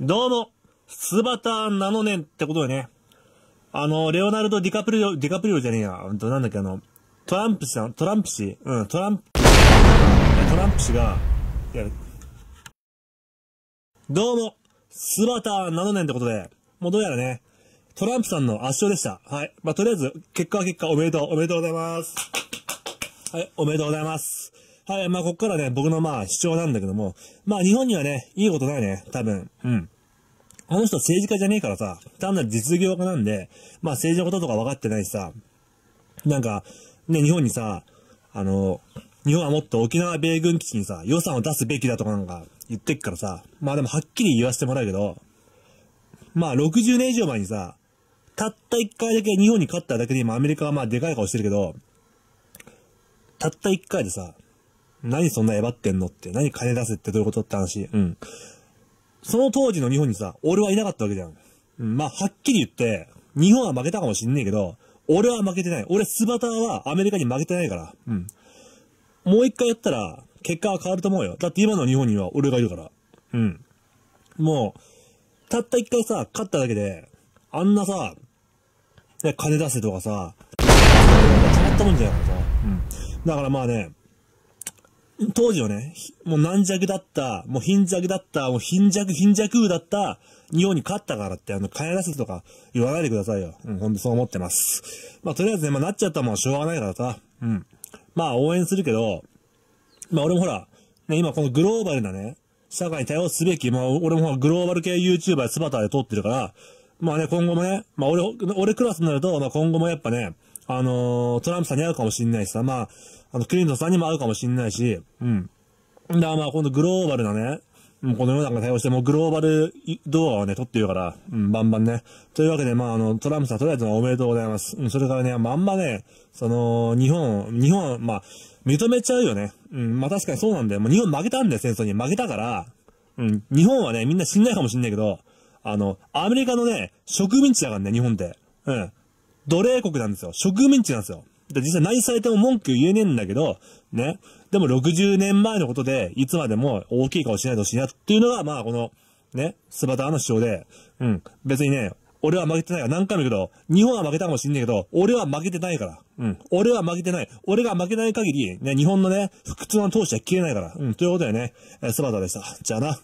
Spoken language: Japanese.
どうも、スバタナノネンってことでね。あの、レオナルド・ディカプリオ、ディカプリオじゃねえや。どなんだっけ、あの、トランプさん、トランプ氏、うん、トランプ、トランプ氏が、やる。どうも、スバタナノネンってことで、もうどうやらね、トランプさんの圧勝でした。はい。まあ、とりあえず、結果は結果、おめでとう、おめでとうございます。はい、おめでとうございます。はい、まあ、こっからね、僕のまあ、主張なんだけども、まあ、日本にはね、いいことないね、多分。うん。あの人政治家じゃねえからさ、単なる実業家なんで、まあ、政治のこととか分かってないしさ、なんか、ね、日本にさ、あの、日本はもっと沖縄米軍基地にさ、予算を出すべきだとかなんか言ってっからさ、まあでもはっきり言わせてもらうけど、まあ60年以上前にさ、たった1回だけ日本に勝っただけで今アメリカはまあでかい顔してるけど、たった1回でさ、何そんなエバってんのって、何金出せってどういうことって話。うん。その当時の日本にさ、俺はいなかったわけじゃん。うん、まあ、はっきり言って、日本は負けたかもしんねえけど、俺は負けてない。俺、スバターはアメリカに負けてないから。うん。もう一回やったら、結果は変わると思うよ。だって今の日本には俺がいるから。うん。もう、たった一回さ、勝っただけで、あんなさ、金出せとかさ、変わったもんじゃなかさ。うん。だからまあね、当時はね、もう軟弱だった、もう貧弱だった、もう貧弱貧弱だった日本に勝ったからって、あの、帰らせとか言わないでくださいよ。うん、ほんとそう思ってます。まあ、とりあえずね、まあ、なっちゃったもんしょうがないからさ、うん。まあ、応援するけど、まあ、俺もほら、ね、今このグローバルなね、社会に対応すべき、まあ、俺もほら、グローバル系 YouTuber スバターで撮ってるから、まあね、今後もね、まあ、俺、俺クラスになると、まあ、今後もやっぱね、あのー、トランプさんに会うかもしんないしさ、まあ、あの、クリントンさんにも会うかもしんないし、うん。だからまあ、今度グローバルなね、もうこの世の中に対応して、もうグローバル動画をね、撮ってるから、うん、バンバンね。というわけで、まあ、あの、トランプさん、とりあえずおめでとうございます。うん、それからね、まあ、あんまね、その、日本、日本、まあ、認めちゃうよね。うん、まあ確かにそうなんだよ。もう日本負けたんだよ、戦争に。負けたから、うん、日本はね、みんな死んないかもしんないけど、あの、アメリカのね、植民地だからね、日本って。うん。奴隷国なんですよ。植民地なんですよ。で、実際何されても文句言えねえんだけど、ね。でも60年前のことで、いつまでも大きい顔しないでほしいなっていうのが、まあこの、ね、スバターの主張で、うん。別にね、俺は負けてないよ。何回も言うけど、日本は負けたかもしんねえけど、俺は負けてないから。うん。俺は負けてない。俺が負けない限り、ね、日本のね、不屈の闘志は消えないから。うん。ということでね、えスバターでした。じゃあな。